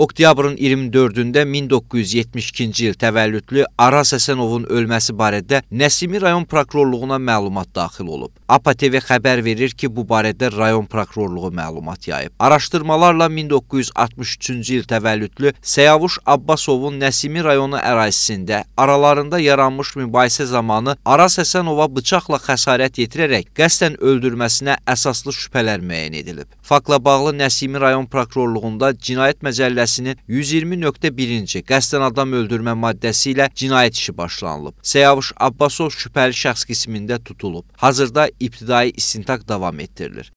Oktyabrın 24-də 1972-ci il təvəllüdlü Aras Əsənovun ölməsi barədə Nəsimi rayon prokurorluğuna məlumat daxil olub. APA TV xəbər verir ki, bu barədə rayon prokurorluğu məlumat yayıb. Araşdırmalarla 1963-cü il təvəllüdlü Səyavuş Abbasovun Nəsimi rayonu ərazisində aralarında yaranmış mübahisə zamanı Aras Əsənova bıçaqla xəsarət yetirərək qəsdən öldürməsinə əsaslı şübhələr müəyyən edilib. Faktla bağlı Nəsimi rayon prokurorluğunda cinayət məcəlləsi Məcəlləsinin 120.1-ci qəsdən adam öldürmə maddəsi ilə cinayət işi başlanılıb. Səyavuş Abbasov şübhəli şəxs qismində tutulub. Hazırda ibtidai istintaq davam etdirilir.